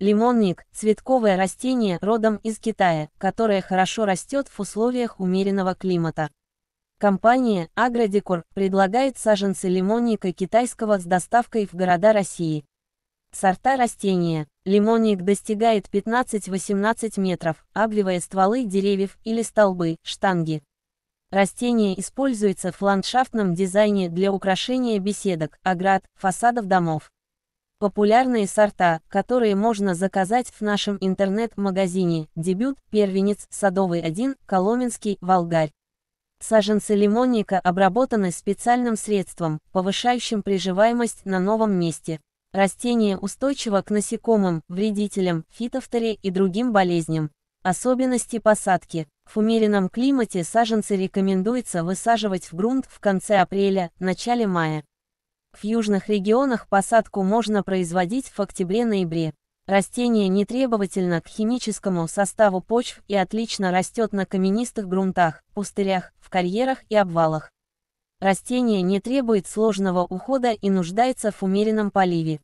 Лимонник – цветковое растение родом из Китая, которое хорошо растет в условиях умеренного климата. Компания «Агродекор» предлагает саженцы лимонника китайского с доставкой в города России. Сорта растения. Лимонник достигает 15-18 метров, обвивая стволы деревьев или столбы, штанги. Растение используется в ландшафтном дизайне для украшения беседок, оград, фасадов домов. Популярные сорта, которые можно заказать в нашем интернет-магазине «Дебют», «Первенец», «Садовый 1», «Коломенский», «Волгарь». Саженцы лимонника обработаны специальным средством, повышающим приживаемость на новом месте. Растение устойчиво к насекомым, вредителям, фитофторе и другим болезням. Особенности посадки. В умеренном климате саженцы рекомендуется высаживать в грунт в конце апреля, начале мая. В южных регионах посадку можно производить в октябре-ноябре. Растение не требовательно к химическому составу почв и отлично растет на каменистых грунтах, пустырях, в карьерах и обвалах. Растение не требует сложного ухода и нуждается в умеренном поливе.